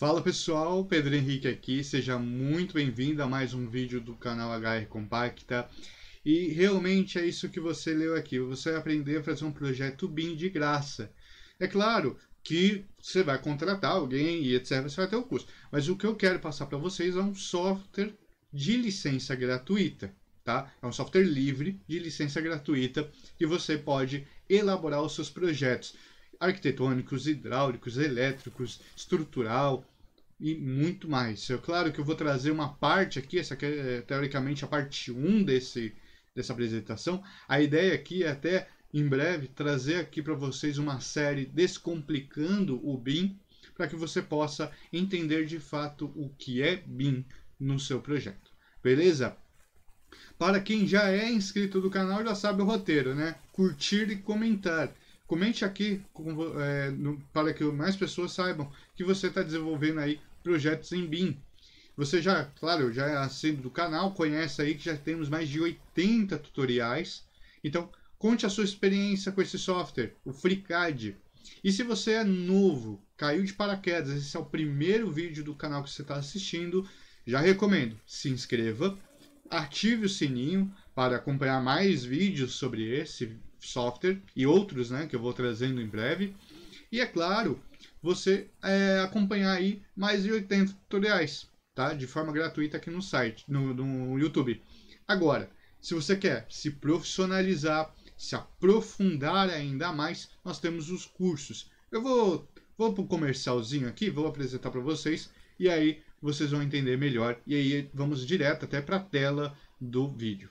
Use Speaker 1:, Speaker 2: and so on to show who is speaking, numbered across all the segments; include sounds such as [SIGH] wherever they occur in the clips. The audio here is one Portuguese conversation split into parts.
Speaker 1: Fala pessoal, Pedro Henrique aqui, seja muito bem-vindo a mais um vídeo do canal HR Compacta. E realmente é isso que você leu aqui, você vai aprender a fazer um projeto BIM de graça. É claro que você vai contratar alguém e etc, você vai ter o custo. Mas o que eu quero passar para vocês é um software de licença gratuita, tá? É um software livre de licença gratuita e você pode elaborar os seus projetos arquitetônicos, hidráulicos, elétricos, estrutural, e muito mais. Eu, claro que eu vou trazer uma parte aqui, essa aqui é, é teoricamente a parte 1 desse, dessa apresentação. A ideia aqui é até em breve trazer aqui para vocês uma série descomplicando o BIM para que você possa entender de fato o que é BIM no seu projeto. Beleza? Para quem já é inscrito do canal, já sabe o roteiro, né? Curtir e comentar. Comente aqui é, no, para que mais pessoas saibam que você está desenvolvendo aí projetos em BIM. Você já, claro, já é assíduo do canal, conhece aí que já temos mais de 80 tutoriais. Então, conte a sua experiência com esse software, o FreeCAD. E se você é novo, caiu de paraquedas, esse é o primeiro vídeo do canal que você está assistindo, já recomendo, se inscreva, ative o sininho para acompanhar mais vídeos sobre esse software e outros né, que eu vou trazendo em breve. E é claro, você é, acompanhar aí mais de 80 tutoriais, tá? De forma gratuita aqui no site, no, no YouTube. Agora, se você quer se profissionalizar, se aprofundar ainda mais, nós temos os cursos. Eu vou, vou para o comercialzinho aqui, vou apresentar para vocês e aí vocês vão entender melhor. E aí vamos direto até para a tela do vídeo.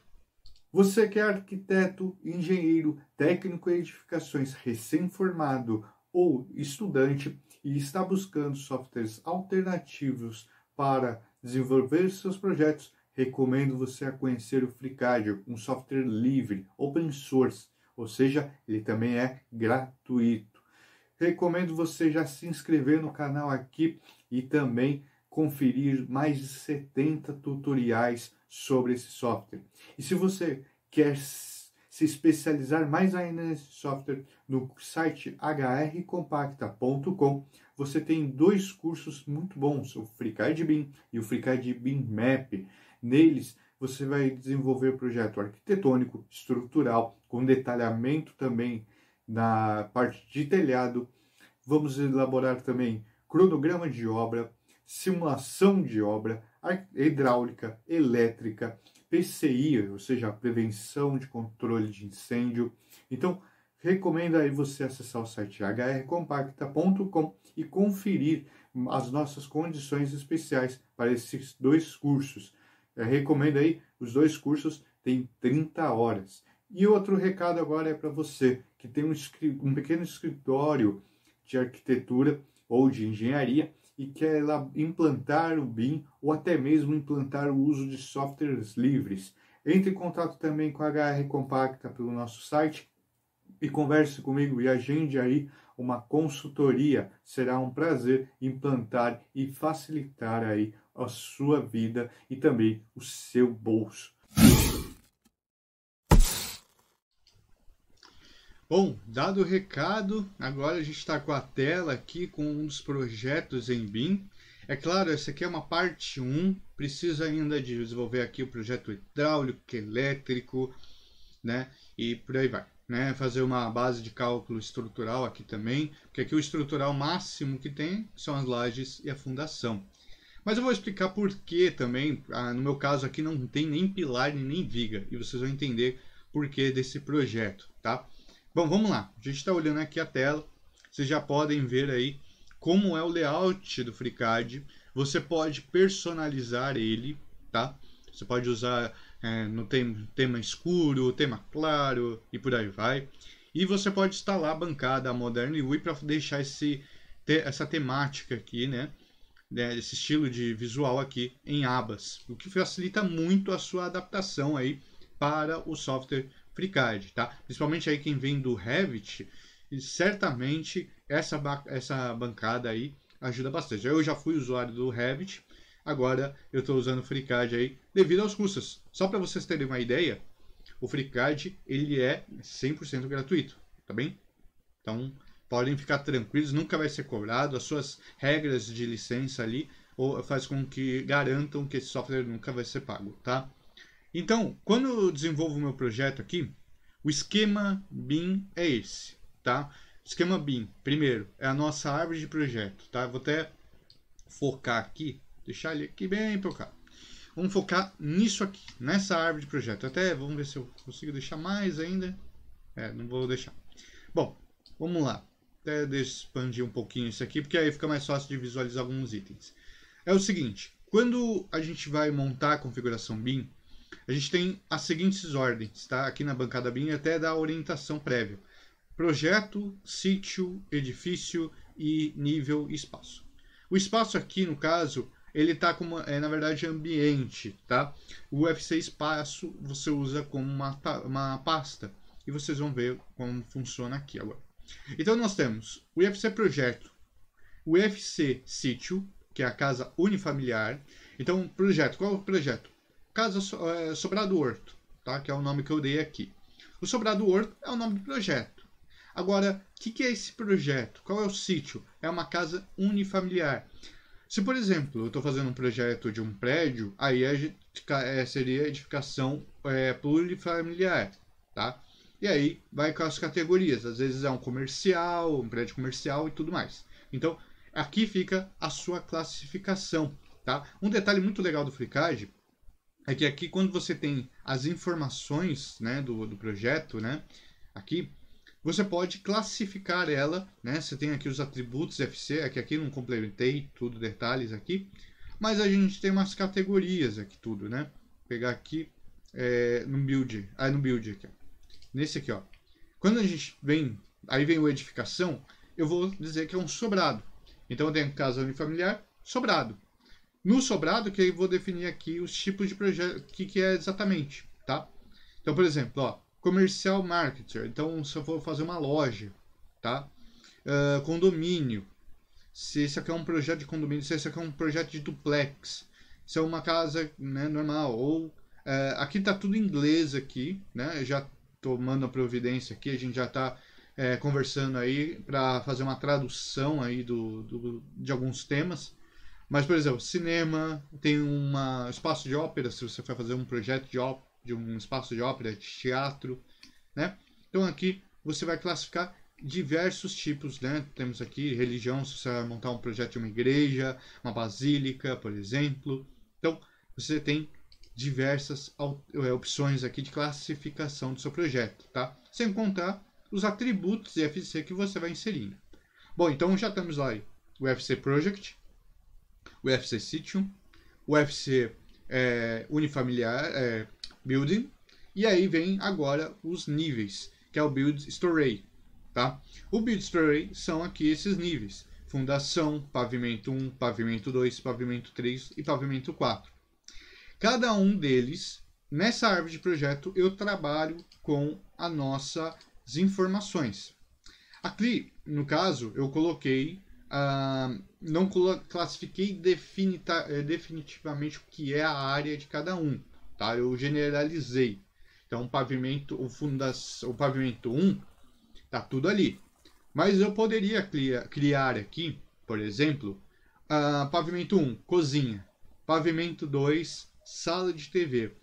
Speaker 1: Você que é arquiteto, engenheiro, técnico em edificações recém-formado ou estudante e está buscando softwares alternativos para desenvolver seus projetos, recomendo você a conhecer o FreeCAD, um software livre, open source, ou seja, ele também é gratuito. Recomendo você já se inscrever no canal aqui e também conferir mais de 70 tutoriais sobre esse software. E se você quer se especializar mais ainda nesse software no site hrcompacta.com, você tem dois cursos muito bons, o FreeCAD BIM e o FreeCAD BIM Map. Neles, você vai desenvolver projeto arquitetônico, estrutural, com detalhamento também na parte de telhado. Vamos elaborar também cronograma de obra, simulação de obra, hidráulica, elétrica, PCI, ou seja, prevenção de controle de incêndio. Então, recomendo aí você acessar o site hrcompacta.com e conferir as nossas condições especiais para esses dois cursos. Eu é, recomendo aí, os dois cursos têm 30 horas. E outro recado agora é para você que tem um, um pequeno escritório de arquitetura ou de engenharia e quer implantar o BIM ou até mesmo implantar o uso de softwares livres. Entre em contato também com a HR Compacta pelo nosso site e converse comigo e agende aí uma consultoria. Será um prazer implantar e facilitar aí a sua vida e também o seu bolso. Bom, dado o recado, agora a gente está com a tela aqui com um dos projetos em BIM. É claro, essa aqui é uma parte 1, preciso ainda de desenvolver aqui o projeto hidráulico, elétrico, né? E por aí vai. Né, fazer uma base de cálculo estrutural aqui também, porque aqui o estrutural máximo que tem são as lajes e a fundação. Mas eu vou explicar por que também, ah, no meu caso aqui não tem nem pilar nem viga, e vocês vão entender por que desse projeto, tá? Bom, vamos lá. A gente está olhando aqui a tela. Vocês já podem ver aí como é o layout do FreeCAD. Você pode personalizar ele, tá? Você pode usar é, no tema escuro, tema claro e por aí vai. E você pode instalar a bancada Modern UI para deixar esse, te, essa temática aqui, né? né? Esse estilo de visual aqui em abas, o que facilita muito a sua adaptação aí para o software FreeCard, tá? Principalmente aí quem vem do Revit, e certamente essa, essa bancada aí ajuda bastante. Eu já fui usuário do Revit, agora eu estou usando o FreeCard aí devido aos custos. Só para vocês terem uma ideia, o FreeCard ele é 100% gratuito, tá bem? Então podem ficar tranquilos, nunca vai ser cobrado. As suas regras de licença ali ou faz com que garantam que esse software nunca vai ser pago, tá? Então, quando eu desenvolvo o meu projeto aqui, o esquema BIM é esse, tá? O esquema BIM, primeiro, é a nossa árvore de projeto, tá? vou até focar aqui, deixar ele aqui bem pra cá. Vamos focar nisso aqui, nessa árvore de projeto. Até, vamos ver se eu consigo deixar mais ainda. É, não vou deixar. Bom, vamos lá. Até expandir um pouquinho isso aqui, porque aí fica mais fácil de visualizar alguns itens. É o seguinte, quando a gente vai montar a configuração BIM, a gente tem as seguintes ordens, tá? Aqui na bancada BIM até dá orientação prévia. Projeto, sítio, edifício e nível espaço. O espaço aqui, no caso, ele está como é na verdade ambiente, tá? O UFC espaço você usa como uma, uma pasta e vocês vão ver como funciona aqui agora. Então nós temos o UFC projeto, o UFC sítio, que é a casa unifamiliar. Então projeto, qual é o projeto? Casa é, Sobrado Horto, tá? que é o nome que eu dei aqui. O Sobrado Horto é o nome do projeto. Agora, o que, que é esse projeto? Qual é o sítio? É uma casa unifamiliar. Se, por exemplo, eu estou fazendo um projeto de um prédio, aí é, é seria edificação é, plurifamiliar, tá? E aí vai com as categorias. Às vezes é um comercial, um prédio comercial e tudo mais. Então, aqui fica a sua classificação, tá? Um detalhe muito legal do Flicage é que aqui quando você tem as informações né, do, do projeto, né, aqui, você pode classificar ela, né, você tem aqui os atributos FC, é que aqui não complementei tudo, detalhes aqui, mas a gente tem umas categorias aqui tudo, né, Vou pegar aqui é, no build, ah, no build aqui, ó. nesse aqui, ó, quando a gente vem, aí vem o edificação, eu vou dizer que é um sobrado, então eu tenho casa unifamiliar, sobrado, no sobrado, que eu vou definir aqui os tipos de projeto, o que, que é exatamente, tá? Então, por exemplo, ó, comercial marketer. Então, se eu for fazer uma loja, tá? Uh, condomínio. Se esse aqui é um projeto de condomínio, se esse aqui é um projeto de duplex, se é uma casa né, normal, ou uh, aqui tá tudo em inglês aqui, né? Eu já tomando a providência aqui, a gente já tá é, conversando aí para fazer uma tradução aí do, do, de alguns temas, mas, por exemplo, cinema, tem um espaço de ópera, se você for fazer um projeto de, ópera, de um espaço de ópera, de teatro, né? Então aqui você vai classificar diversos tipos, né? Temos aqui religião, se você vai montar um projeto de uma igreja, uma basílica, por exemplo. Então, você tem diversas eh, opções aqui de classificação do seu projeto, tá? Sem contar os atributos IFC que você vai inserindo. Bom, então já temos lá o IFC Project, UFC Sitium, UFC é, Unifamiliar é, Building, e aí vem agora os níveis, que é o Build Storey, tá? O Build Storey são aqui esses níveis, Fundação, Pavimento 1, Pavimento 2, Pavimento 3 e Pavimento 4. Cada um deles, nessa árvore de projeto, eu trabalho com as nossas informações. Aqui, no caso, eu coloquei não classifiquei eh, definitivamente o que é a área de cada um, tá? Eu generalizei. Então, o pavimento, o, fundação, o pavimento 1 tá tudo ali. Mas eu poderia criar aqui, por exemplo, pavimento 1, cozinha. Pavimento 2, sala de TV.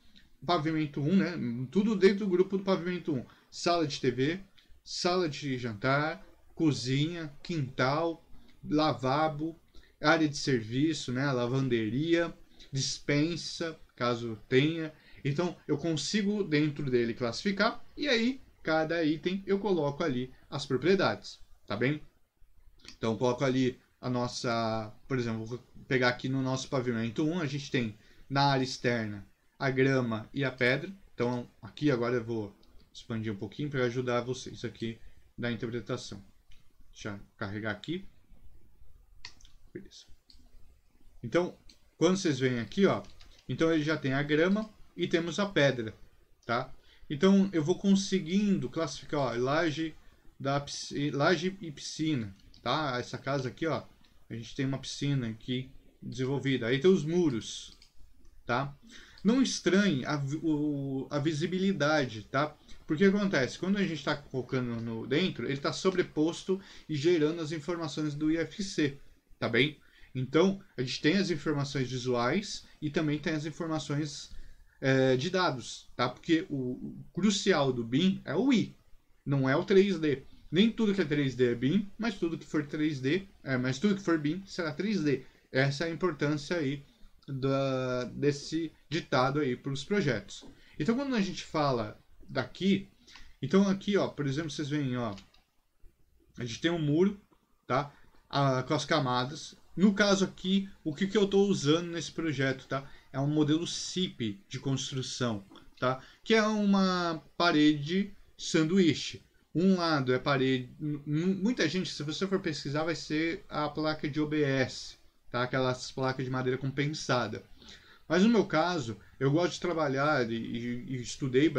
Speaker 1: Pavimento 1, né? Tudo dentro do grupo do pavimento 1. Sala de TV, sala de jantar, cozinha, quintal, lavabo, área de serviço, né, lavanderia, dispensa, caso tenha. Então eu consigo dentro dele classificar e aí cada item eu coloco ali as propriedades, tá bem? Então eu coloco ali a nossa, por exemplo, vou pegar aqui no nosso pavimento 1, a gente tem na área externa a grama e a pedra. Então aqui agora eu vou expandir um pouquinho para ajudar vocês aqui da interpretação. Deixa eu carregar aqui. Beleza. Então, quando vocês veem aqui, ó, então ele já tem a grama e temos a pedra, tá? Então eu vou conseguindo classificar, ó, laje, da, laje e piscina, tá? Essa casa aqui, ó, a gente tem uma piscina aqui desenvolvida. Aí tem os muros, tá? Não estranhe a, o, a visibilidade, tá? Porque acontece, quando a gente está colocando no dentro, ele está sobreposto e gerando as informações do IFC, tá bem? Então, a gente tem as informações visuais e também tem as informações é, de dados, tá? Porque o, o crucial do BIM é o I, não é o 3D. Nem tudo que é 3D é BIM, mas tudo que for 3D, é, mas tudo que for BIM será 3D. Essa é a importância aí da, desse ditado aí para os projetos. Então, quando a gente fala daqui, então aqui, ó, por exemplo, vocês veem, ó, a gente tem um muro, tá? com as camadas. No caso aqui, o que, que eu estou usando nesse projeto, tá? É um modelo SIP de construção, tá? Que é uma parede sanduíche. Um lado é parede... Muita gente, se você for pesquisar, vai ser a placa de OBS, tá? Aquelas placas de madeira compensada. Mas no meu caso, eu gosto de trabalhar e, e, e estudei,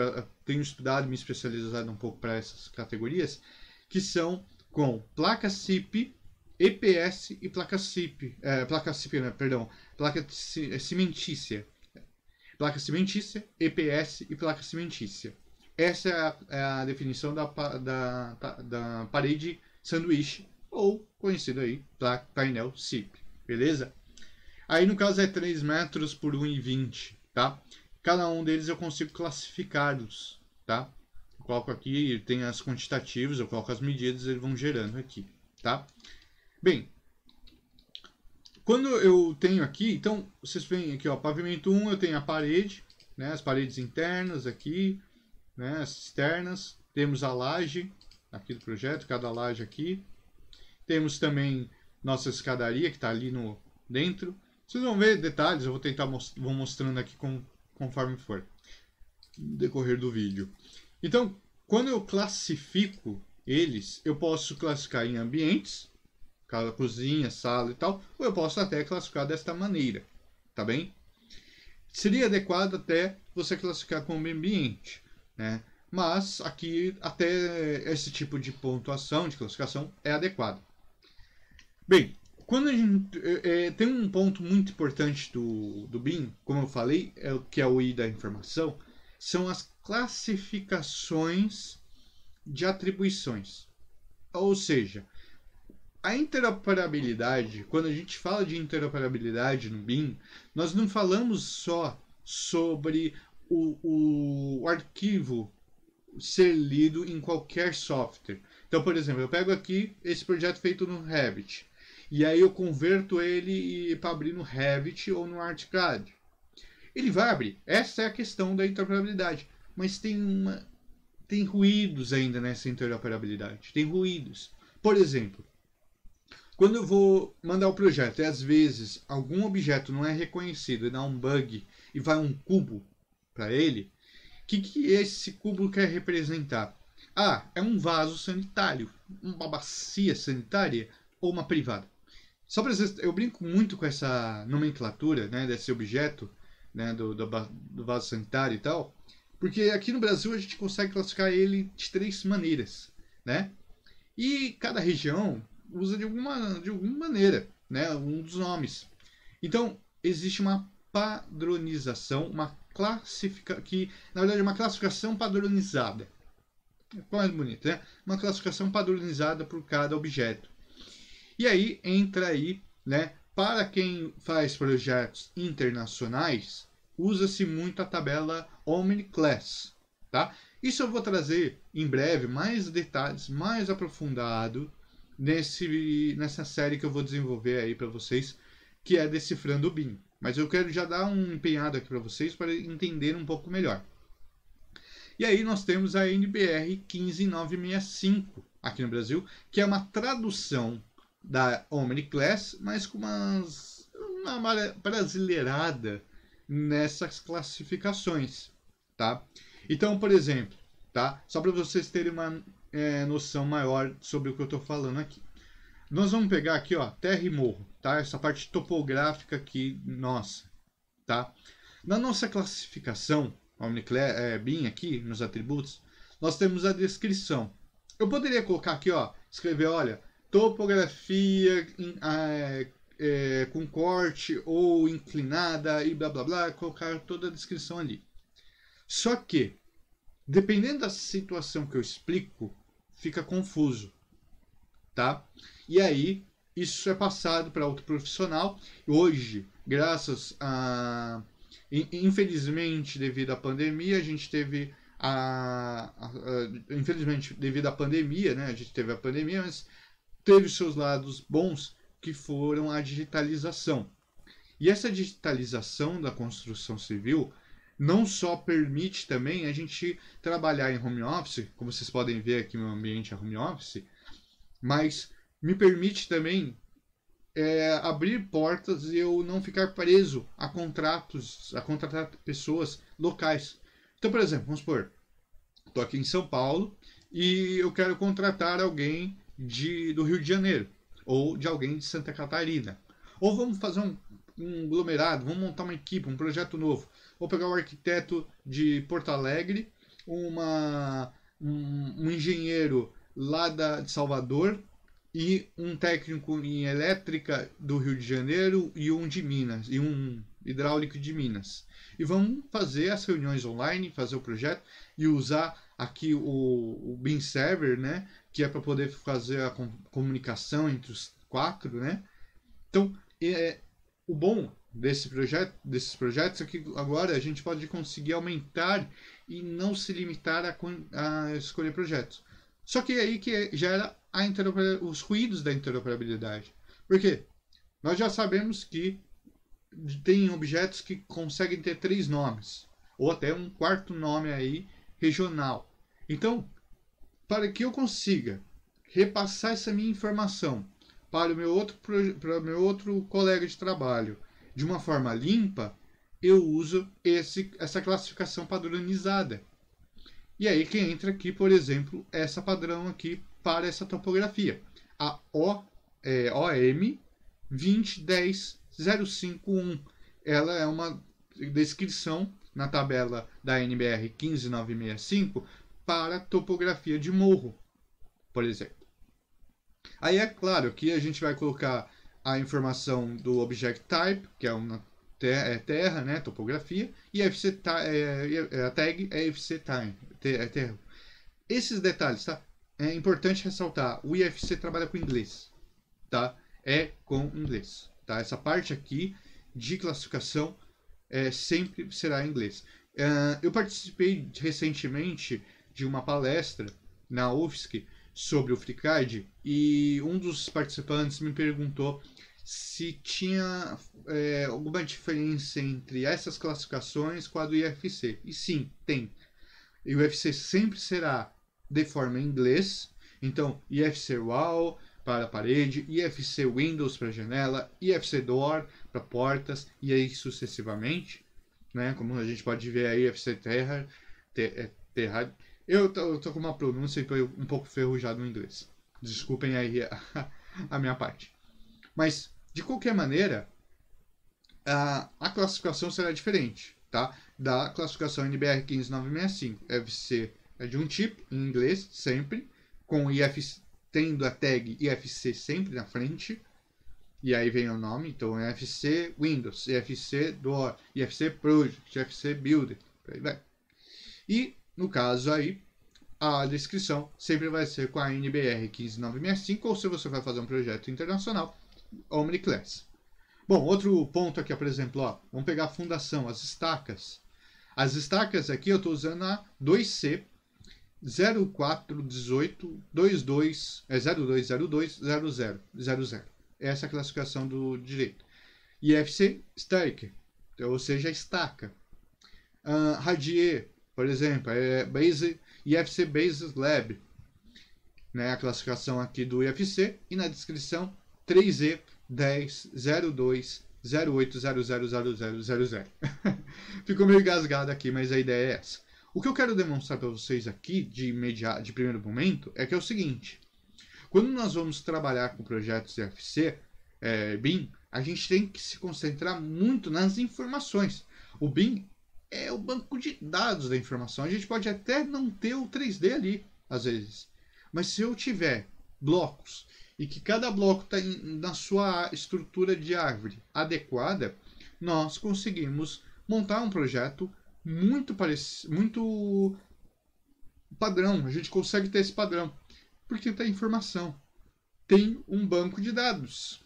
Speaker 1: tenho estudado, me especializado um pouco para essas categorias, que são com placa CIP EPS e placa CIP, é, placa CIP, né, perdão, placa é, cimentícia. Placa cimentícia, EPS e placa cimentícia. Essa é a, é a definição da, da, da parede sanduíche, ou conhecido aí, placa, painel CIP, beleza? Aí no caso é 3 metros por 1,20, tá? Cada um deles eu consigo classificá-los, tá? Eu coloco aqui, tem as quantitativas, eu coloco as medidas, eles vão gerando aqui, tá? Bem, quando eu tenho aqui, então, vocês veem aqui, ó, pavimento 1, eu tenho a parede, né, as paredes internas aqui, né, as externas, temos a laje aqui do projeto, cada laje aqui, temos também nossa escadaria que está ali no dentro, vocês vão ver detalhes, eu vou tentar most vou mostrando aqui com, conforme for no decorrer do vídeo. Então, quando eu classifico eles, eu posso classificar em ambientes, casa, cozinha, sala e tal, ou eu posso até classificar desta maneira, tá bem? Seria adequado até você classificar como ambiente, né? Mas aqui até esse tipo de pontuação, de classificação, é adequado. Bem, quando a gente é, é tem um ponto muito importante do, do BIM, como eu falei, é o que é o I da informação, são as classificações de atribuições. Ou seja, a interoperabilidade, quando a gente fala de interoperabilidade no BIM, nós não falamos só sobre o, o arquivo ser lido em qualquer software. Então, por exemplo, eu pego aqui esse projeto feito no Revit e aí eu converto ele para abrir no Revit ou no ArtCAD. Ele vai abrir. Essa é a questão da interoperabilidade, mas tem uma tem ruídos ainda nessa interoperabilidade. Tem ruídos. Por exemplo, quando eu vou mandar o projeto e às vezes algum objeto não é reconhecido e dá um bug e vai um cubo para ele, o que, que esse cubo quer representar? Ah, é um vaso sanitário, uma bacia sanitária ou uma privada. Só para vocês, eu brinco muito com essa nomenclatura né, desse objeto, né, do, do, do vaso sanitário e tal, porque aqui no Brasil a gente consegue classificar ele de três maneiras, né? E cada região usa de alguma, de alguma maneira, né? Um dos nomes. Então, existe uma padronização, uma classificação, que na verdade é uma classificação padronizada. É mais bonito, né? Uma classificação padronizada por cada objeto. E aí entra aí, né? Para quem faz projetos internacionais, usa-se muito a tabela OmniClass, tá? Isso eu vou trazer em breve mais detalhes, mais aprofundado, nesse, nessa série que eu vou desenvolver aí para vocês, que é Decifrando o BIM. Mas eu quero já dar um empenhado aqui para vocês para entender um pouco melhor. E aí nós temos a NBR 15965 aqui no Brasil, que é uma tradução da Omniclass, mas com umas, uma brasileirada nessas classificações, tá? Então, por exemplo, tá? Só para vocês terem uma é, noção maior sobre o que eu estou falando aqui. Nós vamos pegar aqui, ó, terra e morro, tá? Essa parte topográfica aqui, nossa, tá? Na nossa classificação, Omniclé, é, BIM aqui, nos atributos, nós temos a descrição. Eu poderia colocar aqui, ó, escrever, olha, topografia in, é, é, com corte ou inclinada e blá blá blá, colocar toda a descrição ali. Só que Dependendo da situação que eu explico, fica confuso, tá? E aí isso é passado para outro profissional. Hoje, graças a infelizmente devido à pandemia, a gente teve a, a, a, infelizmente devido à pandemia, né? A gente teve a pandemia, mas teve seus lados bons que foram a digitalização. E essa digitalização da construção civil não só permite também a gente trabalhar em home office, como vocês podem ver aqui meu ambiente é home office, mas me permite também é, abrir portas e eu não ficar preso a contratos, a contratar pessoas locais. Então, por exemplo, vamos supor, estou aqui em São Paulo e eu quero contratar alguém de, do Rio de Janeiro ou de alguém de Santa Catarina. Ou vamos fazer um, um aglomerado, vamos montar uma equipe, um projeto novo ou pegar um arquiteto de Porto Alegre, uma, um, um engenheiro lá da, de Salvador e um técnico em elétrica do Rio de Janeiro e um de Minas, e um hidráulico de Minas. E vamos fazer as reuniões online, fazer o projeto e usar aqui o, o Server, né? Que é para poder fazer a com, comunicação entre os quatro, né? Então, é, o bom desse projeto, desses projetos é que agora a gente pode conseguir aumentar e não se limitar a, a escolher projetos. Só que é aí que gera os ruídos da interoperabilidade. Por quê? Nós já sabemos que tem objetos que conseguem ter três nomes, ou até um quarto nome aí regional. Então, para que eu consiga repassar essa minha informação para o meu outro, para o meu outro colega de trabalho, de uma forma limpa, eu uso esse, essa classificação padronizada. E aí que entra aqui, por exemplo, essa padrão aqui para essa topografia. A o, é, OM 2010051. Ela é uma descrição na tabela da NBR 15965 para topografia de morro, por exemplo. Aí é claro que a gente vai colocar a informação do object type, que é uma terra, é terra né, topografia, e FC, é, é, a tag é FC time, é terra. Esses detalhes, tá? É importante ressaltar, o IFC trabalha com inglês, tá? É com inglês, tá? Essa parte aqui de classificação é, sempre será em inglês. Uh, eu participei recentemente de uma palestra na UFSC sobre o FreeCAD e um dos participantes me perguntou se tinha é, alguma diferença entre essas classificações com a do IFC. E sim, tem. E o IFC sempre será de forma em inglês. Então, IFC Wall para a parede, IFC Windows para janela, IFC Door para portas e aí sucessivamente, né? Como a gente pode ver aí, IFC Terra, ter, é, Terra. Eu estou com uma pronúncia que um pouco ferrujado no inglês. Desculpem aí a, [LAUGHS] a minha parte. Mas de qualquer maneira, a, a classificação será diferente, tá? Da classificação NBR 15965. FC é de um tipo, em inglês, sempre, com IFC, tendo a tag IFC sempre na frente, e aí vem o nome, então IFC é Windows, IFC Door, IFC Project, IFC Builder, aí vai. E, no caso aí, a descrição sempre vai ser com a NBR 15965, ou se você vai fazer um projeto internacional, Class. Bom, outro ponto aqui, por exemplo, ó, vamos pegar a fundação, as estacas. As estacas aqui eu estou usando a 2C 0418 22 é 0202 0000. Essa é a classificação do direito. IFC Staker, então, ou seja, estaca. Uh, Radier, por exemplo, é base, IFC Basis Lab, né, a classificação aqui do IFC e na descrição 3E 10 02 Ficou meio engasgado aqui, mas a ideia é essa. O que eu quero demonstrar para vocês aqui, de imediato, de primeiro momento, é que é o seguinte. Quando nós vamos trabalhar com projetos IFC, é, BIM, a gente tem que se concentrar muito nas informações. O BIM é o banco de dados da informação. A gente pode até não ter o 3D ali, às vezes. Mas se eu tiver blocos e que cada bloco está na sua estrutura de árvore adequada, nós conseguimos montar um projeto muito parecido, muito padrão. A gente consegue ter esse padrão porque tem informação, tem um banco de dados,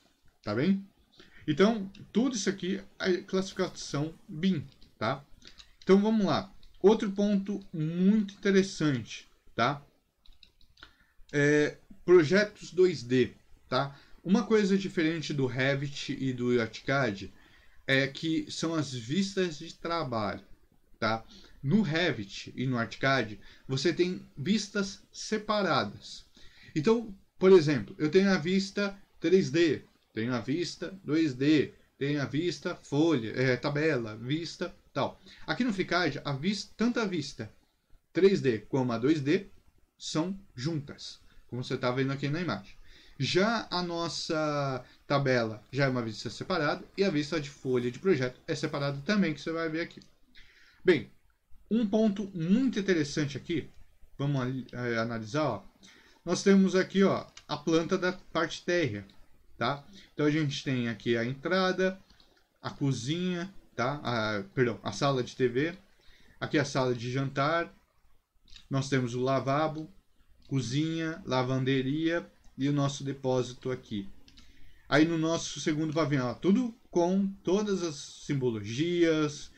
Speaker 1: tá bem? Então tudo isso aqui é classificação BIM, tá? Então vamos lá. Outro ponto muito interessante, tá? É, projetos 2D, tá? Uma coisa diferente do Revit e do AutoCAD é que são as vistas de trabalho, tá? No Revit e no AutoCAD, você tem vistas separadas. Então, por exemplo, eu tenho a vista 3D, tenho a vista 2D, tenho a vista folha, é, tabela, vista tal. Aqui no FreeCAD, a vista, tanto a vista 3D como a 2D são juntas como você está vendo aqui na imagem. Já a nossa tabela já é uma vista separada e a vista de folha de projeto é separada também, que você vai ver aqui. Bem, um ponto muito interessante aqui, vamos é, analisar, ó. nós temos aqui ó, a planta da parte térrea. Tá? Então a gente tem aqui a entrada, a cozinha, tá? a, perdão, a sala de TV, aqui a sala de jantar, nós temos o lavabo, cozinha, lavanderia e o nosso depósito aqui. Aí no nosso segundo pavilhão, ó, tudo com todas as simbologias,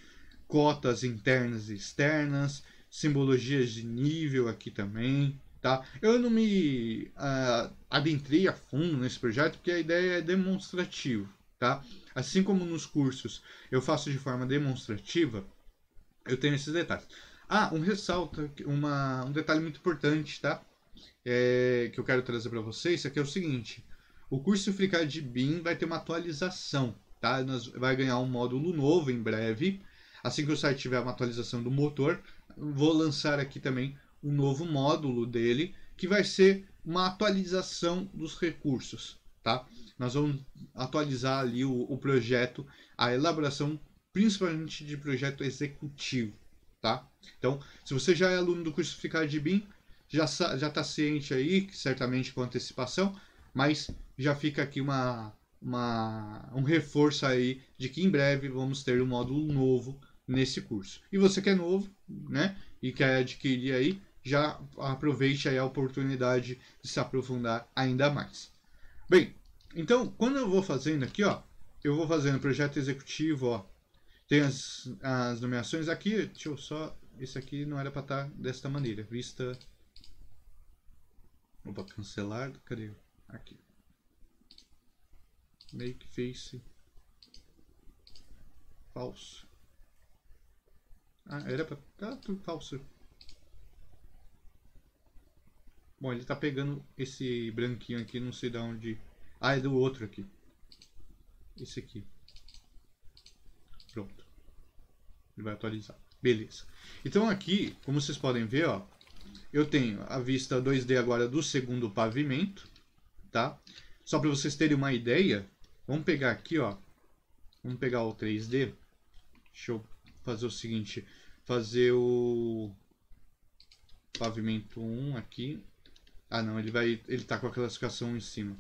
Speaker 1: cotas internas e externas, simbologias de nível aqui também, tá? Eu não me uh, adentrei a fundo nesse projeto porque a ideia é demonstrativo, tá? Assim como nos cursos eu faço de forma demonstrativa, eu tenho esses detalhes. Ah, um ressalto, uma, um detalhe muito importante, tá? é, que eu quero trazer para vocês é que é o seguinte: o curso Ficar de BIM vai ter uma atualização, tá? Nós, vai ganhar um módulo novo em breve. Assim que o site tiver uma atualização do motor, vou lançar aqui também um novo módulo dele, que vai ser uma atualização dos recursos, tá? Nós vamos atualizar ali o, o projeto, a elaboração principalmente de projeto executivo, tá? Então, se você já é aluno do curso Ficar de BIM, já já está ciente aí, certamente com antecipação, mas já fica aqui uma, uma, um reforço aí de que em breve vamos ter um módulo novo nesse curso. E você que é novo, né, e quer adquirir aí, já aproveite aí a oportunidade de se aprofundar ainda mais. Bem, então quando eu vou fazendo aqui, ó, eu vou fazendo projeto executivo, ó, tem as, as nomeações aqui, deixa eu só, esse aqui não era para estar tá desta maneira, vista Opa, cancelado. Cadê? Aqui. Make face falso. Ah, era pra ficar tá tudo falso. Bom, ele tá pegando esse branquinho aqui, não sei de onde... Ah, é do outro aqui. Esse aqui. Pronto. Ele vai atualizar. Beleza. Então aqui, como vocês podem ver, ó, eu tenho a vista 2D agora do segundo pavimento, tá? Só para vocês terem uma ideia, vamos pegar aqui, ó. Vamos pegar o 3D. Deixa eu fazer o seguinte, fazer o pavimento 1 aqui. Ah, não, ele vai ele tá com a classificação em cima.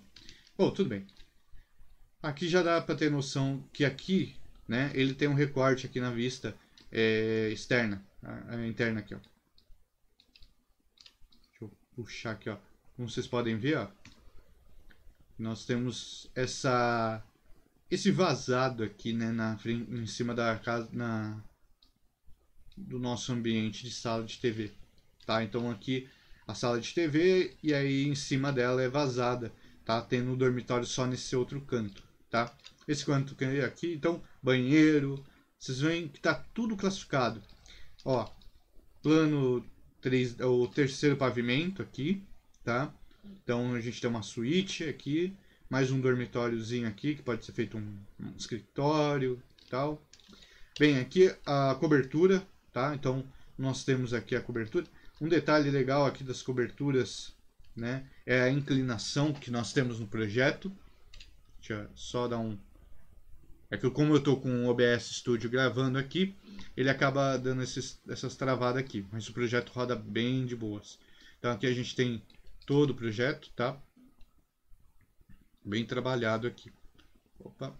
Speaker 1: Bom, tudo bem. Aqui já dá para ter noção que aqui, né, ele tem um recorte aqui na vista é, externa, a, a interna aqui, ó puxar aqui, ó. Como vocês podem ver, ó, nós temos essa esse vazado aqui, né, na em cima da casa na do nosso ambiente de sala de TV, tá? Então aqui a sala de TV e aí em cima dela é vazada, tá? Tendo o um dormitório só nesse outro canto, tá? Esse canto que é aqui, então banheiro, vocês veem que tá tudo classificado. Ó, plano três, é o terceiro pavimento aqui, tá? Então a gente tem uma suíte aqui, mais um dormitóriozinho aqui, que pode ser feito um, um escritório e tal. Bem, aqui a cobertura, tá? Então nós temos aqui a cobertura. Um detalhe legal aqui das coberturas, né? É a inclinação que nós temos no projeto. Deixa eu só dar um é que como eu estou com o OBS Studio gravando aqui, ele acaba dando esses, essas travadas aqui. Mas o projeto roda bem de boas. Então aqui a gente tem todo o projeto, tá? Bem trabalhado aqui. Opa.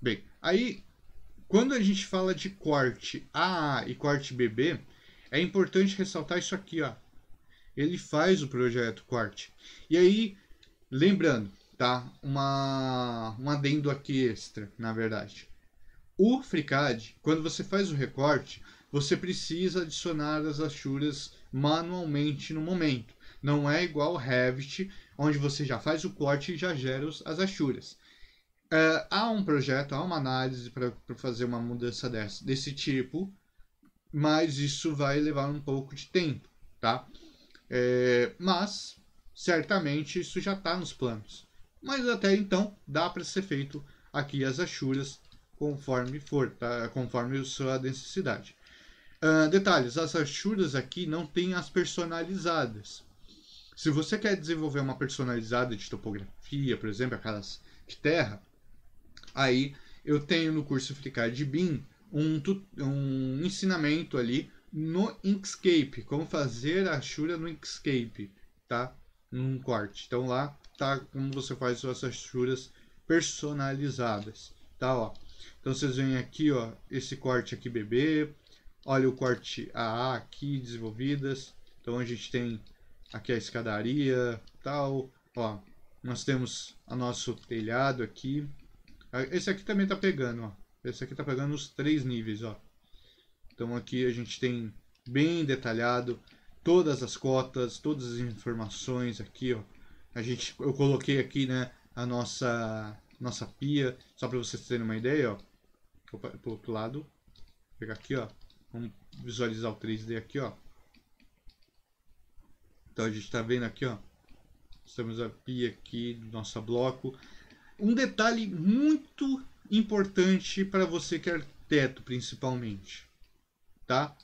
Speaker 1: Bem, aí quando a gente fala de corte A e corte BB, é importante ressaltar isso aqui, ó. Ele faz o projeto corte. E aí, lembrando, tá? Uma, um adendo aqui extra, na verdade. O FreeCAD, quando você faz o recorte, você precisa adicionar as achuras manualmente no momento. Não é igual o Revit, onde você já faz o corte e já gera as achuras. É, há um projeto, há uma análise para fazer uma mudança dessa, desse tipo, mas isso vai levar um pouco de tempo, tá? É, mas certamente isso já está nos planos. Mas até então dá para ser feito aqui as achuras conforme for, tá? conforme sua densidade. Uh, ah, detalhes, as achuras aqui não tem as personalizadas. Se você quer desenvolver uma personalizada de topografia, por exemplo, aquelas de terra, aí eu tenho no curso de BIM um, um ensinamento ali no Inkscape, como fazer a achura no Inkscape, tá? Num corte. Então lá tá? Como você faz suas texturas personalizadas, tá? Ó. Então vocês vêm aqui, ó, esse corte aqui bebê, olha o corte AA aqui desenvolvidas. Então a gente tem aqui a escadaria, tal, ó. Nós temos o nosso telhado aqui. Ah, esse aqui também tá pegando, ó. Esse aqui tá pegando os três níveis, ó. Então aqui a gente tem bem detalhado todas as cotas, todas as informações aqui, ó. A gente, eu coloquei aqui, né, a nossa nossa pia, só para vocês terem uma ideia, ó. Opa, pro outro lado. Vou pegar aqui, ó. Vamos visualizar o 3D aqui, ó. Então a gente está vendo aqui, ó. Estamos a pia aqui do nosso bloco. Um detalhe muito importante para você que é arquiteto, principalmente. Tá?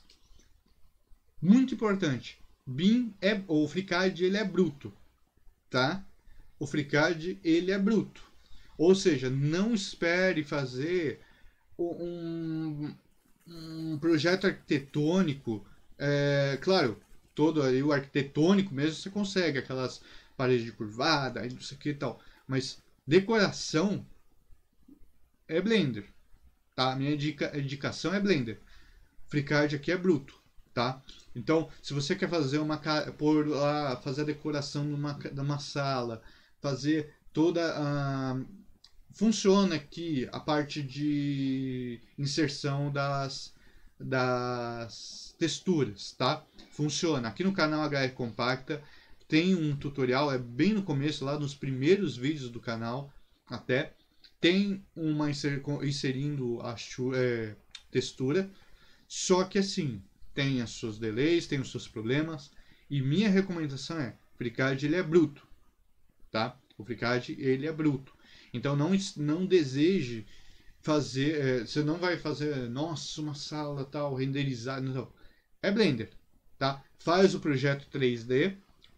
Speaker 1: Muito importante. BIM é, ou FreeCAD, ele é bruto tá? O free ele é bruto. Ou seja, não espere fazer um, um projeto arquitetônico. É, claro, todo ali o arquitetônico mesmo você consegue, aquelas paredes curvadas, não sei que e tal. Mas decoração é Blender, tá? A minha dica, indicação é Blender. FreeCard aqui é bruto, tá? Então, se você quer fazer uma por lá, fazer a decoração de uma, de uma sala, fazer toda a funciona aqui a parte de inserção das das texturas, tá? Funciona. Aqui no canal HR Compacta tem um tutorial, é bem no começo, lá nos primeiros vídeos do canal, até. Tem uma inserindo a é, textura, só que assim, tem as seus delays, tem os seus problemas. E minha recomendação é, Fricard ele é bruto, tá? O Fricard ele é bruto. Então não não deseje fazer, é, você não vai fazer, nossa, uma sala tal renderizada, não. É Blender, tá? Faz o projeto 3D,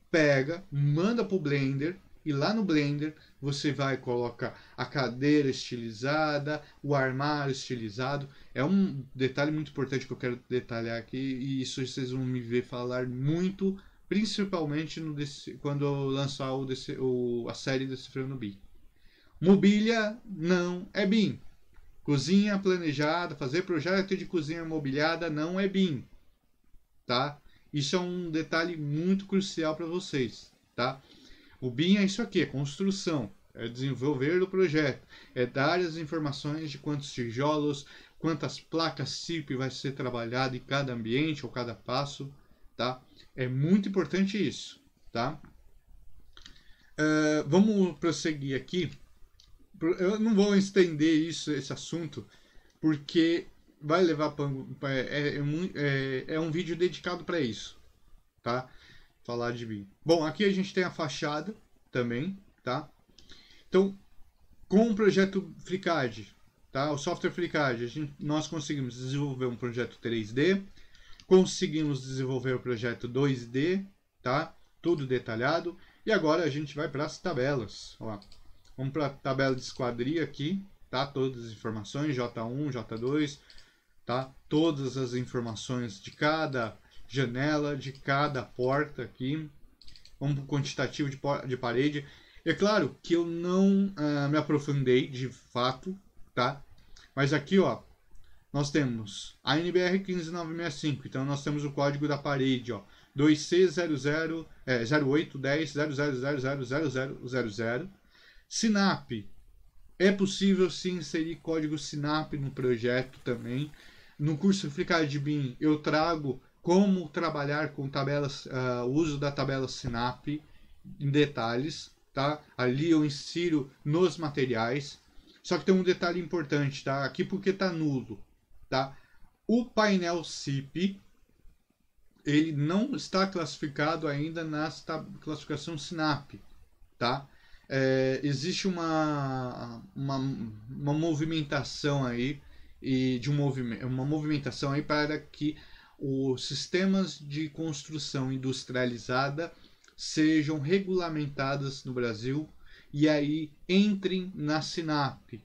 Speaker 1: pega, manda para o Blender, e lá no Blender você vai colocar a cadeira estilizada, o armário estilizado. É um detalhe muito importante que eu quero detalhar aqui e isso vocês vão me ver falar muito, principalmente no DC, quando eu lançar o, DC, o a série Decifrando BIM. Mobília não é BIM. Cozinha planejada, fazer projeto de cozinha mobiliada não é BIM, tá? Isso é um detalhe muito crucial para vocês, tá? O BIM é isso aqui, é construção, é desenvolver o projeto, é dar as informações de quantos tijolos, quantas placas CIP vai ser trabalhado em cada ambiente ou cada passo, tá? É muito importante isso, tá? Uh, vamos prosseguir aqui. Eu não vou estender isso, esse assunto, porque vai levar pra, é, é é, é, é, um vídeo dedicado para isso, tá? falar de mim. Bom, aqui a gente tem a fachada também, tá? Então, com o projeto FreeCAD, tá? O software FreeCAD, a gente, nós conseguimos desenvolver um projeto 3D, conseguimos desenvolver o projeto 2D, tá? Tudo detalhado. E agora a gente vai para as tabelas, ó. Vamos para a tabela de esquadria aqui, tá? Todas as informações, J1, J2, tá? Todas as informações de cada janela, de cada porta aqui. Vamos para o quantitativo de, de parede. É claro que eu não uh, me aprofundei de fato, tá? Mas aqui, ó, nós temos a NBR 15965, então nós temos o código da parede, ó, 2C00 é, 0810000000. Sinap é possível se inserir código Sinap no projeto também. No curso Flickr de BIM eu trago como trabalhar com tabelas, uh, uso da tabela Sinap em detalhes, tá? Ali eu insiro nos materiais. Só que tem um detalhe importante, tá? Aqui porque tá nulo, tá? O painel CIP ele não está classificado ainda na classificação Sinap, tá? É, existe uma, uma, uma movimentação aí e de um movimento, uma movimentação aí para que os sistemas de construção industrializada sejam regulamentadas no Brasil e aí entrem na SINAP.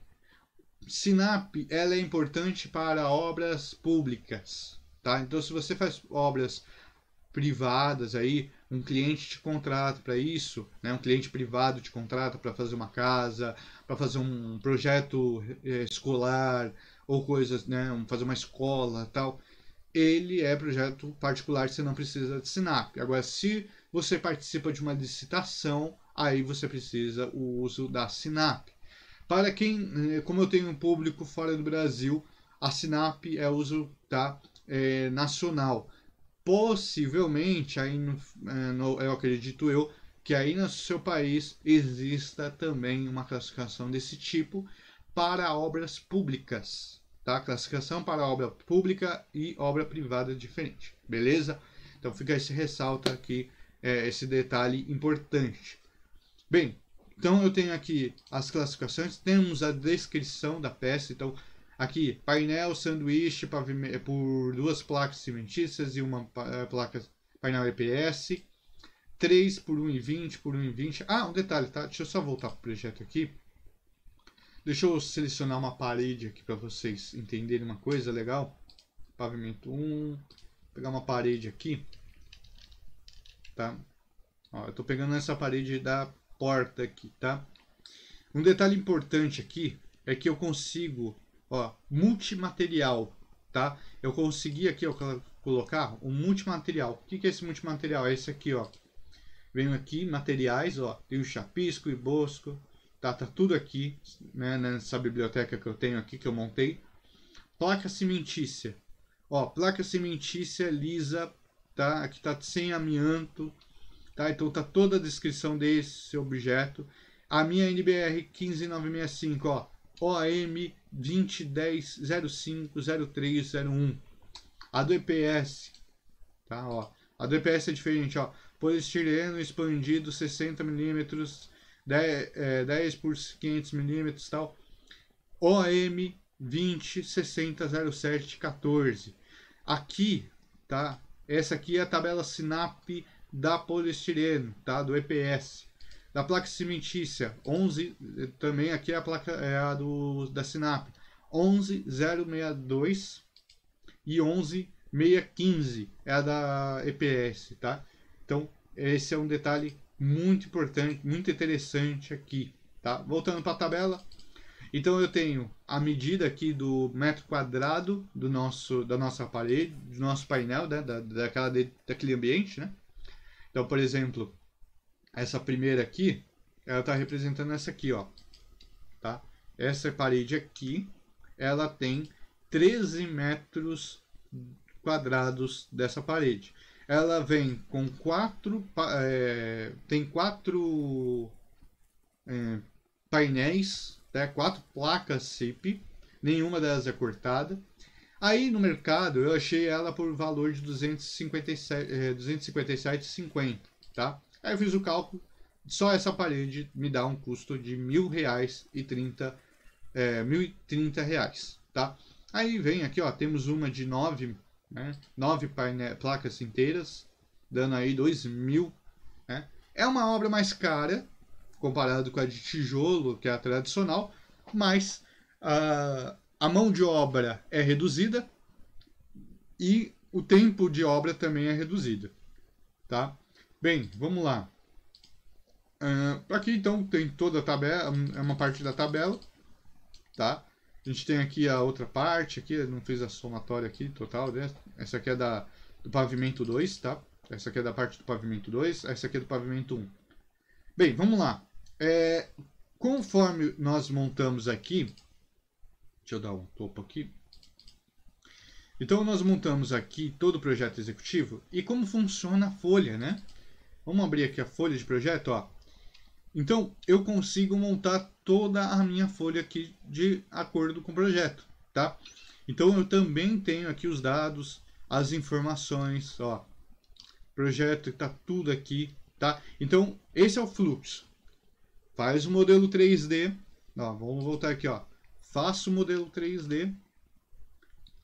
Speaker 1: SINAP ela é importante para obras públicas, tá? Então se você faz obras privadas aí, um cliente te contrata para isso, né? Um cliente privado te contrata para fazer uma casa, para fazer um projeto eh, escolar ou coisas, né? Fazer uma escola, tal ele é projeto particular, você não precisa de SINAP. Agora, se você participa de uma licitação, aí você precisa o uso da SINAP. Para quem, eh, como eu tenho um público fora do Brasil, a SINAP é uso tá, é, nacional. Possivelmente, aí no, eh, no, eu acredito eu, que aí no seu país exista também uma classificação desse tipo para obras públicas, tá? Classificação para obra pública e obra privada diferente, beleza? Então fica esse ressalto aqui, é, esse detalhe importante. Bem, então eu tenho aqui as classificações, temos a descrição da peça, então aqui painel, sanduíche por duas placas cimentícias e uma eh, placa painel EPS, 3 por 1,20 por 1,20. Ah, um detalhe, tá? Deixa eu só voltar para o projeto aqui. Deixa eu selecionar uma parede aqui para vocês entenderem uma coisa legal. Pavimento 1. Vou pegar uma parede aqui. Tá? Ó, eu tô pegando essa parede da porta aqui, tá? Um detalhe importante aqui é que eu consigo, ó, multimaterial, tá? Eu consegui aqui, ó, colocar um multimaterial. O que, que é esse multimaterial? É esse aqui, ó. Venho aqui, materiais, ó. Tem o chapisco e bosco, Tá, tá tudo aqui, né, nessa biblioteca que eu tenho aqui, que eu montei. Placa cimentícia. Ó, placa cimentícia lisa, tá? Aqui tá sem amianto, tá? Então tá toda a descrição desse objeto. A minha NBR 15965, ó, OM 2010 A do EPS, tá? Ó, a do EPS é diferente, ó. Polistireno expandido 60 milímetros 10, é, por 500 milímetros tal. OM 20600714. Aqui, tá? Essa aqui é a tabela SINAP da poliestireno, tá? Do EPS. Da placa cimentícia 11, também aqui é a placa é a do da SINAP 11062 e 11615 é a da EPS, tá? Então, esse é um detalhe muito importante, muito interessante aqui, tá? Voltando para a tabela, então eu tenho a medida aqui do metro quadrado do nosso, da nossa parede, do nosso painel, né? da, daquela de, daquele ambiente, né? Então, por exemplo, essa primeira aqui, ela está representando essa aqui, ó, tá? Essa parede aqui, ela tem 13 metros quadrados dessa parede ela vem com quatro. É, tem quatro é, painéis, né? quatro placas CIP, nenhuma delas é cortada. Aí no mercado eu achei ela por valor de 257,50, é, tá? Aí eu fiz o cálculo, só essa parede me dá um custo de mil reais e trinta, é, mil e trinta reais, tá? Aí vem aqui, ó, temos uma de nove né? Nove paine... placas inteiras, dando aí dois mil. Né? É uma obra mais cara, comparado com a de tijolo, que é a tradicional, mas uh, a mão de obra é reduzida e o tempo de obra também é reduzido. Tá? Bem, vamos lá. Uh, aqui então tem toda a tabela, é uma parte da tabela, tá? A gente tem aqui a outra parte, aqui, não fiz a somatória aqui total, né? Essa aqui é da, do pavimento 2, tá? Essa aqui é da parte do pavimento 2, essa aqui é do pavimento 1. Um. Bem, vamos lá. É, conforme nós montamos aqui, deixa eu dar um topo aqui. Então nós montamos aqui todo o projeto executivo e como funciona a folha, né? Vamos abrir aqui a folha de projeto, ó. Então, eu consigo montar toda a minha folha aqui de acordo com o projeto, tá? Então, eu também tenho aqui os dados, as informações, ó. Projeto, tá tudo aqui, tá? Então, esse é o fluxo. Faz o modelo 3D, ó, vamos voltar aqui, ó. Faço o modelo 3D,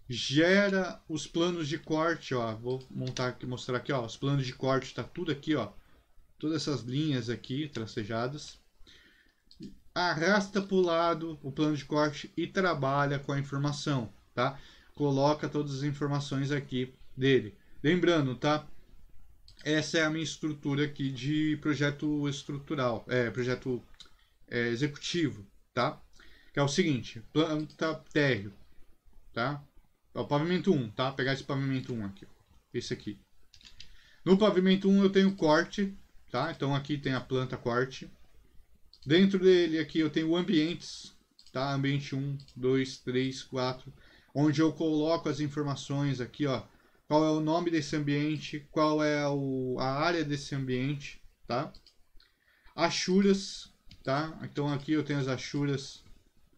Speaker 1: gera os planos de corte, ó. Vou montar aqui, mostrar aqui, ó. Os planos de corte, tá tudo aqui, ó todas essas linhas aqui tracejadas, arrasta para o lado o plano de corte e trabalha com a informação, tá? Coloca todas as informações aqui dele. Lembrando, tá? Essa é a minha estrutura aqui de projeto estrutural, é, projeto é, executivo, tá? Que é o seguinte, planta térreo, tá? É o pavimento 1, tá? pegar esse pavimento 1 aqui, esse aqui. No pavimento 1 eu tenho corte, Tá? Então aqui tem a planta corte. Dentro dele aqui eu tenho ambientes, tá? Ambiente 1, 2, 3, 4, onde eu coloco as informações aqui, ó. Qual é o nome desse ambiente, qual é o, a área desse ambiente, tá? Achuras, tá? Então aqui eu tenho as achuras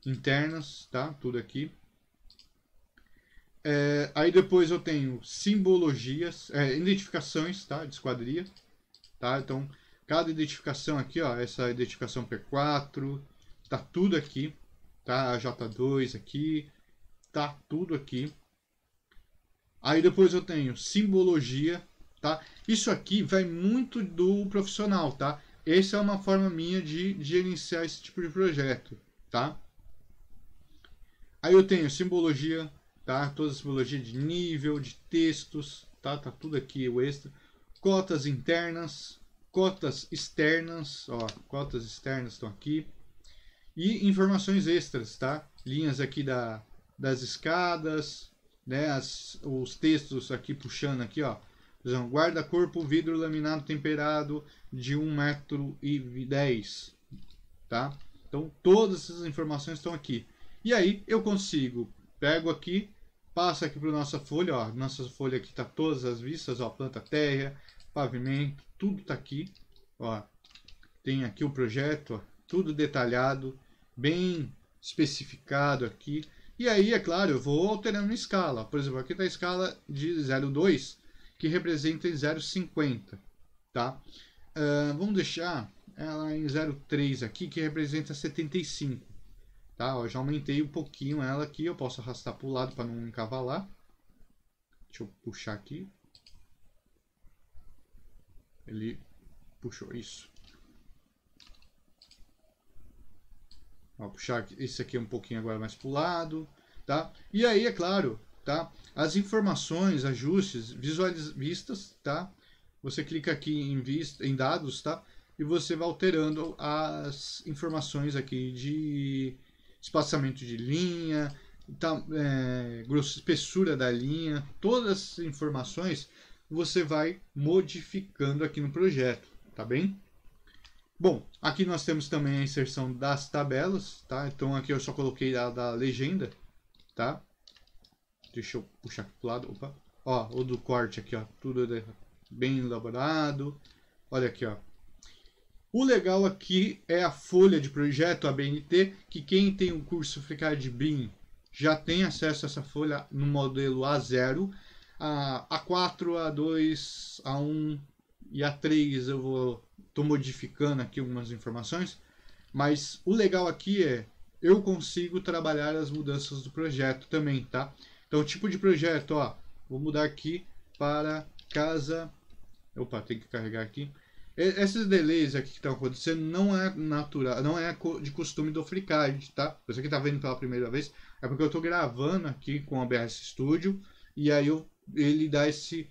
Speaker 1: internas, tá? Tudo aqui. É, aí depois eu tenho simbologias, é, identificações, tá? De esquadria tá? Então, cada identificação aqui, ó, essa identificação P4, tá tudo aqui, tá? A J2 aqui, tá tudo aqui. Aí depois eu tenho simbologia, tá? Isso aqui vai muito do profissional, tá? Essa é uma forma minha de, de gerenciar esse tipo de projeto, tá? Aí eu tenho simbologia, tá? Toda a simbologia de nível, de textos, tá? Tá tudo aqui o extra cotas internas, cotas externas, ó, cotas externas estão aqui, e informações extras, tá? Linhas aqui da, das escadas, né? As, os textos aqui puxando aqui, ó. guarda-corpo vidro laminado temperado de 1,10m, tá? Então todas essas informações estão aqui. E aí eu consigo, pego aqui, Passa aqui para nossa folha, ó. Nossa folha aqui está todas as vistas, ó. Planta terra, pavimento, tudo está aqui, ó. Tem aqui o projeto, ó, tudo detalhado, bem especificado aqui. E aí, é claro, eu vou alterando a escala. Por exemplo, aqui está a escala de 0,2, que representa em 0,50. Tá? Uh, vamos deixar ela em 0,3 aqui, que representa 75. Tá, ó, já aumentei um pouquinho ela aqui, eu posso arrastar para o lado para não encavalar. Deixa eu puxar aqui. Ele puxou, isso. vou puxar esse aqui é um pouquinho agora mais para o lado, tá? E aí, é claro, tá? As informações, ajustes, visualiz vistas, tá? Você clica aqui em, vista, em dados, tá? E você vai alterando as informações aqui de espaçamento de linha, tá, é, espessura da linha, todas as informações você vai modificando aqui no projeto, tá bem? Bom, aqui nós temos também a inserção das tabelas, tá? Então aqui eu só coloquei a da legenda, tá? Deixa eu puxar aqui pro lado, opa. Ó, o do corte aqui, ó, tudo bem elaborado. Olha aqui, ó, o legal aqui é a folha de projeto, a BNT, que quem tem um curso FreeCAD BIM já tem acesso a essa folha no modelo A0, a A4, A2, A1 e A3 eu vou tô modificando aqui algumas informações, mas o legal aqui é eu consigo trabalhar as mudanças do projeto também, tá? Então, tipo de projeto, ó, vou mudar aqui para casa. Opa, tem que carregar aqui. Esses delays aqui que estão acontecendo não é natural, não é de costume do FreeCard, tá? Você que está vendo pela primeira vez, é porque eu estou gravando aqui com a OBS Studio e aí eu, ele dá esse,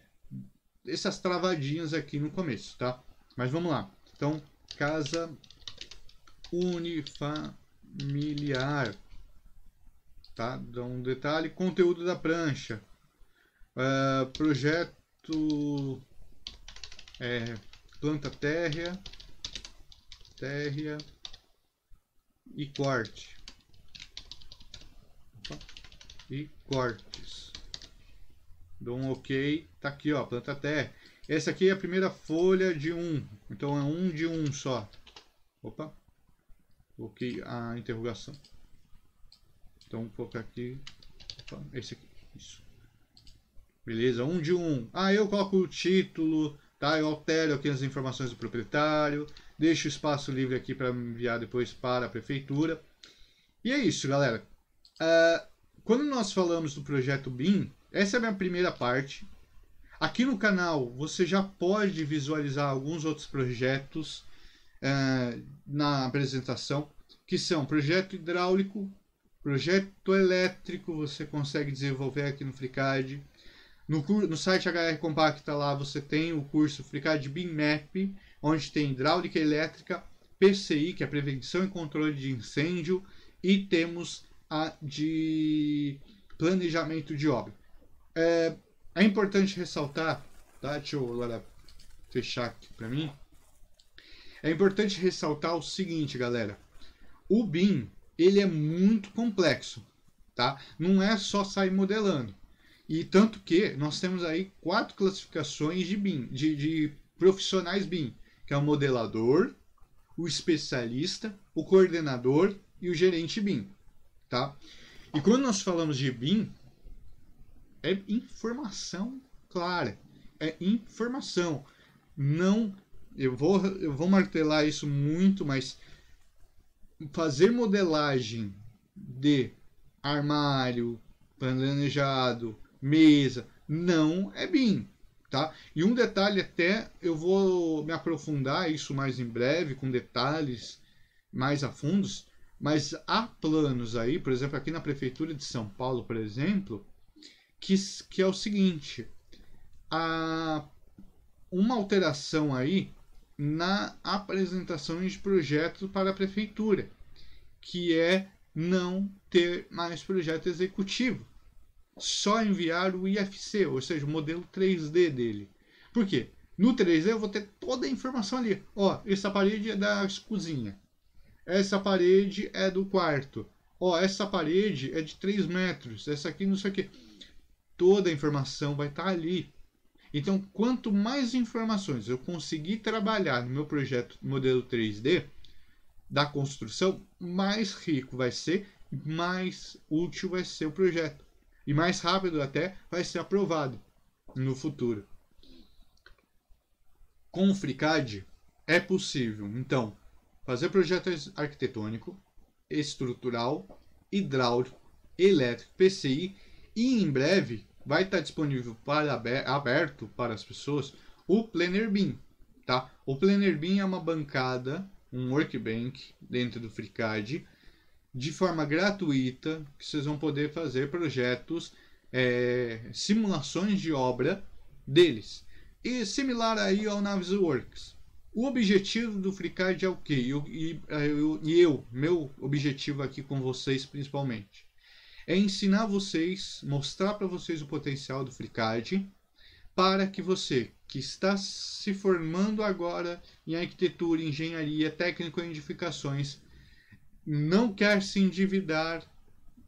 Speaker 1: essas travadinhas aqui no começo, tá? Mas vamos lá. Então, casa unifamiliar, tá? Dá um detalhe, conteúdo da prancha, uh, projeto... É, planta térrea, térrea e corte. Opa. E cortes. Dou um OK, tá aqui ó, planta térrea. Essa aqui é a primeira folha de um, então é um de um só. Opa, ok, a interrogação. Então vou colocar aqui, opa, esse aqui, isso. Beleza, um de um. Ah, eu coloco o título, Tá? Eu altero aqui as informações do proprietário, deixo o espaço livre aqui para enviar depois para a prefeitura. E é isso, galera. Uh, quando nós falamos do projeto BIM, essa é a minha primeira parte. Aqui no canal você já pode visualizar alguns outros projetos uh, na apresentação, que são projeto hidráulico, projeto elétrico, você consegue desenvolver aqui no FreeCAD, no, no site HR Compacta tá lá você tem o curso FreeCAD Map, onde tem hidráulica elétrica, PCI, que é prevenção e controle de incêndio, e temos a de planejamento de obra. É, é importante ressaltar, tá? deixa eu agora fechar aqui para mim. É importante ressaltar o seguinte, galera. O BIM, ele é muito complexo, tá? Não é só sair modelando. E tanto que nós temos aí quatro classificações de BIM, de, de profissionais BIM, que é o modelador, o especialista, o coordenador e o gerente BIM, tá? E quando nós falamos de BIM, é informação clara, é informação. Não, eu vou, eu vou martelar isso muito, mas fazer modelagem de armário, planejado, mesa, não é BIM. Tá? E um detalhe até, eu vou me aprofundar isso mais em breve, com detalhes mais a fundos, mas há planos aí, por exemplo, aqui na Prefeitura de São Paulo, por exemplo, que, que é o seguinte, há uma alteração aí na apresentação de projetos para a Prefeitura, que é não ter mais projeto executivo só enviar o IFC, ou seja, o modelo 3D dele. Por quê? No 3D eu vou ter toda a informação ali. Ó, essa parede é da cozinha. Essa parede é do quarto. Ó, essa parede é de 3 metros. Essa aqui não sei o quê. Toda a informação vai estar tá ali. Então, quanto mais informações eu conseguir trabalhar no meu projeto modelo 3D da construção, mais rico vai ser, mais útil vai ser o projeto e mais rápido até vai ser aprovado no futuro. Com o FreeCAD é possível, então, fazer projeto arquitetônico, estrutural, hidráulico, elétrico, PCI e em breve vai estar disponível para aberto para as pessoas o Planner tá? O Planner é uma bancada, um workbench dentro do FreeCAD de forma gratuita, que vocês vão poder fazer projetos, é, simulações de obra deles. E similar aí ao Navisworks. O objetivo do FreeCard é o quê? E é, eu, eu, meu objetivo aqui com vocês principalmente, é ensinar vocês, mostrar para vocês o potencial do FreeCAD, para que você que está se formando agora em arquitetura, engenharia, técnico em edificações, não quer se endividar,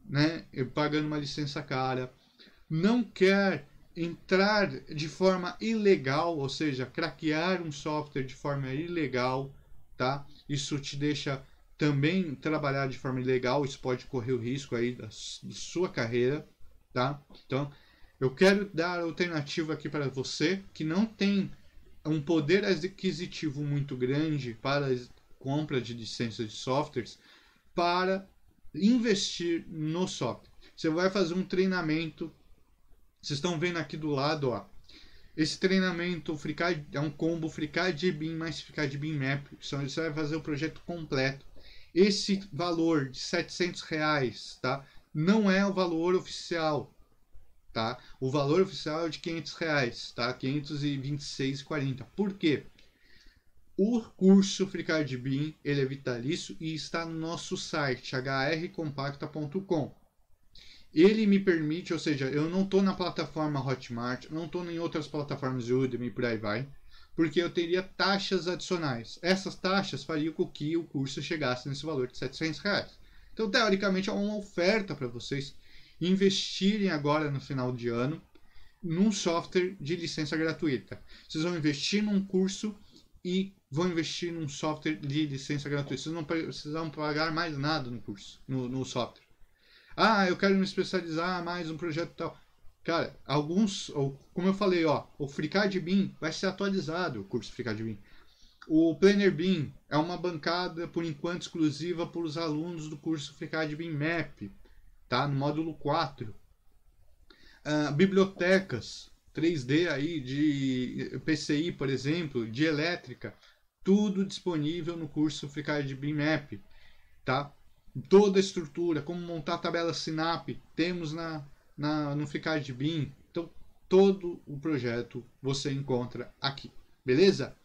Speaker 1: né, pagando uma licença cara, não quer entrar de forma ilegal, ou seja, craquear um software de forma ilegal, tá? Isso te deixa também trabalhar de forma ilegal, isso pode correr o risco aí da sua carreira, tá? Então, eu quero dar alternativa aqui para você que não tem um poder adquisitivo muito grande para compra de licenças de softwares, para investir no SOP. Você vai fazer um treinamento. Vocês estão vendo aqui do lado, ó. Esse treinamento ficar é um combo FreeCAD BIM mais FreeCAD BIM Map. Você vai fazer o projeto completo. Esse valor de 700 reais, tá? Não é o valor oficial, tá? O valor oficial é de 500 reais, tá? 526,40. Por quê? O curso Fricard Bean, ele é vitalício e está no nosso site hrcompacta.com. Ele me permite, ou seja, eu não estou na plataforma Hotmart, não estou em outras plataformas Udemy, por aí vai, porque eu teria taxas adicionais. Essas taxas fariam com que o curso chegasse nesse valor de 700 reais. Então, teoricamente, é uma oferta para vocês investirem agora no final de ano num software de licença gratuita. Vocês vão investir num curso e vão investir num software de licença gratuita. Vocês não precisam pagar mais nada no curso, no, no software. Ah, eu quero me especializar mais um projeto tal. Cara, alguns, ou, como eu falei, ó, o FreeCAD Bean vai ser atualizado, o curso FreeCAD Bean. O Planner Bean é uma bancada, por enquanto, exclusiva para os alunos do curso FreeCAD Bean MAP, tá? No módulo 4. Uh, ah, bibliotecas, 3D aí de PCI, por exemplo, de elétrica, tudo disponível no curso ficar de BIMAP, tá? Toda a estrutura, como montar a tabela SINAP, temos na, na no de BIM. Então, todo o projeto você encontra aqui, beleza?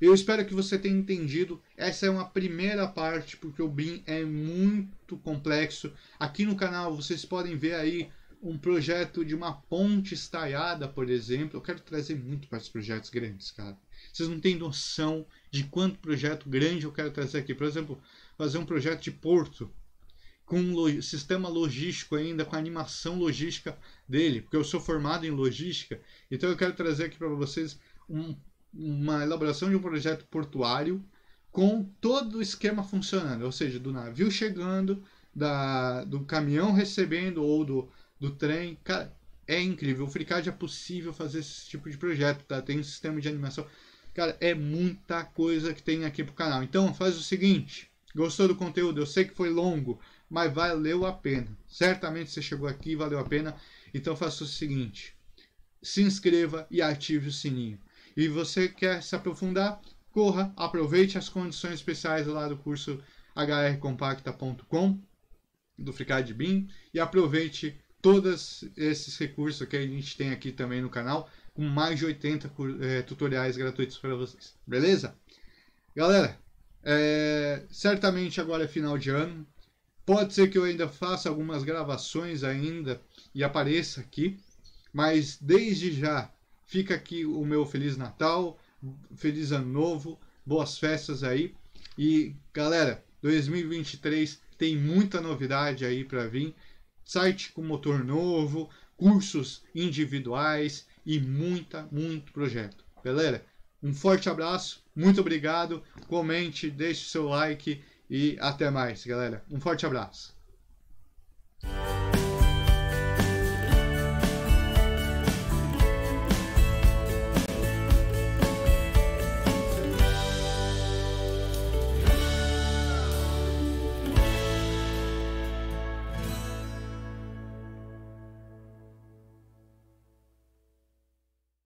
Speaker 1: Eu espero que você tenha entendido. Essa é uma primeira parte, porque o BIM é muito complexo. Aqui no canal vocês podem ver aí um projeto de uma ponte estaiada, por exemplo. Eu quero trazer muito para esses projetos grandes, cara. Vocês não têm noção de quanto projeto grande eu quero trazer aqui. Por exemplo, fazer um projeto de porto com um log sistema logístico ainda, com a animação logística dele, porque eu sou formado em logística. Então eu quero trazer aqui para vocês um, uma elaboração de um projeto portuário com todo o esquema funcionando, ou seja, do navio chegando, da, do caminhão recebendo ou do, do trem. Cara, é incrível. O FreeCAD é possível fazer esse tipo de projeto, tá? Tem um sistema de animação. Cara, é muita coisa que tem aqui pro canal. Então, faz o seguinte. Gostou do conteúdo? Eu sei que foi longo, mas valeu a pena. Certamente você chegou aqui, valeu a pena. Então, faça o seguinte. Se inscreva e ative o sininho. E você quer se aprofundar? Corra, aproveite as condições especiais lá do curso hrcompacta.com do FreeCAD BIM e aproveite todos esses recursos que a gente tem aqui também no canal, com mais de 80 é, eh, tutoriais gratuitos para vocês, beleza? Galera, é, certamente agora é final de ano, pode ser que eu ainda faça algumas gravações ainda e apareça aqui, mas desde já fica aqui o meu Feliz Natal, Feliz Ano Novo, boas festas aí e galera, 2023 tem muita novidade aí para vir site com motor novo, cursos individuais e muita, muito projeto. Galera, um forte abraço, muito obrigado, comente, deixe seu like e até mais, galera. Um forte abraço.